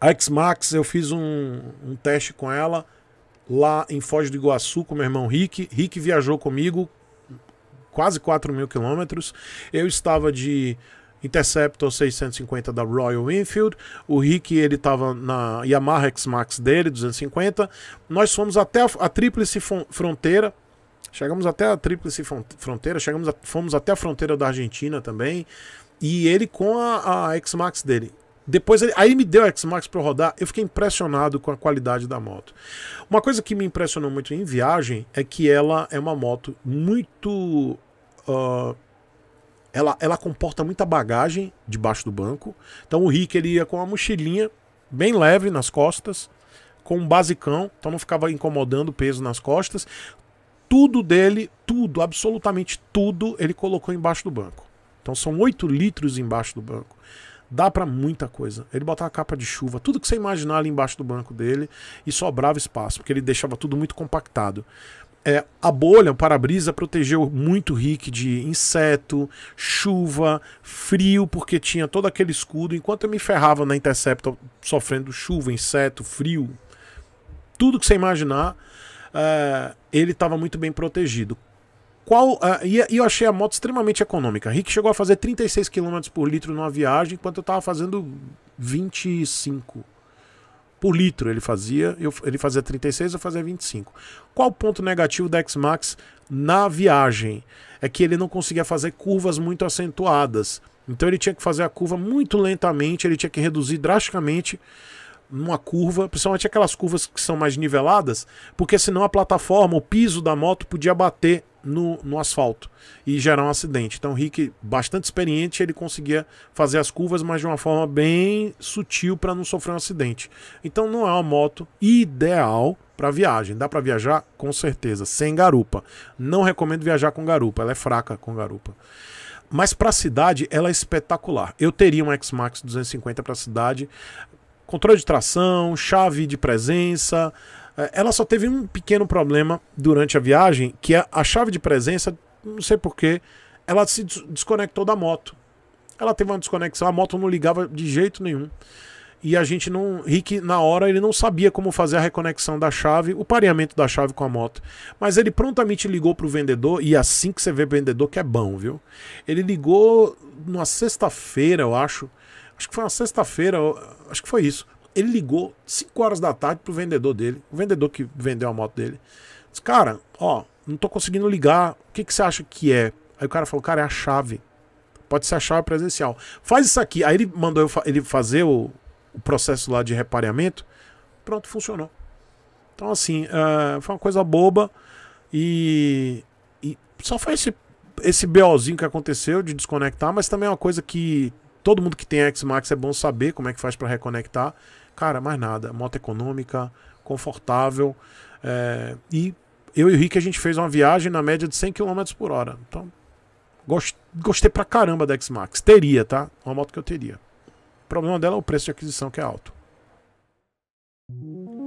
A X-Max, eu fiz um, um teste com ela lá em Foz do Iguaçu com meu irmão Rick. Rick viajou comigo quase 4 mil quilômetros. Eu estava de Interceptor 650 da Royal Enfield. O Rick ele estava na Yamaha X-Max dele, 250. Nós fomos até a, a tríplice fronteira. Chegamos até a tríplice fronteira, chegamos a, fomos até a fronteira da Argentina também. E ele com a, a X-Max dele. Depois ele, aí ele me deu a X-Max para rodar. Eu fiquei impressionado com a qualidade da moto. Uma coisa que me impressionou muito em viagem é que ela é uma moto muito uh, ela, ela comporta muita bagagem debaixo do banco. Então o Rick ele ia com uma mochilinha bem leve nas costas, com um basicão, então não ficava incomodando o peso nas costas. Tudo dele, tudo, absolutamente tudo, ele colocou embaixo do banco. Então são 8 litros embaixo do banco dá para muita coisa. Ele botava capa de chuva, tudo que você imaginar ali embaixo do banco dele e sobrava espaço, porque ele deixava tudo muito compactado. É, a bolha, o para-brisa, protegeu muito o Rick de inseto, chuva, frio, porque tinha todo aquele escudo. Enquanto eu me ferrava na Interceptor sofrendo chuva, inseto, frio, tudo que você imaginar, é, ele estava muito bem protegido qual. Uh, e, e, eu achei a moto extremamente econômica. Rick chegou a fazer 36 km por litro numa viagem, enquanto eu estava fazendo 25 por litro ele fazia. Eu, ele fazia 36, eu fazia 25. Qual o ponto negativo da X-Max na viagem? É que ele não conseguia fazer curvas muito acentuadas. Então ele tinha que fazer a curva muito lentamente, ele tinha que reduzir drasticamente numa curva, principalmente aquelas curvas que são mais niveladas, porque senão a plataforma, o piso da moto podia bater no, no asfalto e gerar um acidente. Então, o Rick, bastante experiente, ele conseguia fazer as curvas, mas de uma forma bem sutil para não sofrer um acidente. Então, não é uma moto ideal para viagem. Dá para viajar? Com certeza, sem garupa. Não recomendo viajar com garupa, ela é fraca com garupa. Mas para a cidade, ela é espetacular. Eu teria um X-Max 250 para a cidade. Controle de tração, chave de presença, é, ela só teve um pequeno problema durante a viagem, que a, é a chave de presença, não sei porquê, ela se desconectou da moto. Ela teve uma desconexão, a moto não ligava de jeito nenhum. E a gente não. Rick, na hora, ele não sabia como fazer a reconexão da chave, o pareamento da chave com a moto. Mas ele prontamente ligou para o vendedor, e é assim que você vê vendedor, que é bom, viu? Ele ligou numa sexta-feira, eu acho. Acho que foi uma sexta-feira, acho que foi isso ele ligou 5 horas da tarde pro vendedor dele, o vendedor que vendeu a moto dele. Disse, cara, ó, não tô conseguindo ligar, o que, que você acha que é? Aí o cara falou, cara, é a chave. Pode ser a chave presencial. Faz isso aqui. Aí ele mandou eu fa ele fazer o, o, processo lá de repareamento. Pronto, funcionou. Então, assim, uh, foi uma coisa boba. E, e só foi esse, esse BOzinho que aconteceu de desconectar, mas também é uma coisa que Todo mundo que tem X-Max é bom saber como é que faz para reconectar. Cara, mais nada. Moto econômica, confortável. É, e eu e o Rick, a gente fez uma viagem na média de 100 km por hora. Então, gost, gostei pra caramba da X-Max. Teria, tá? Uma moto que eu teria. O problema dela é o preço de aquisição, que é alto.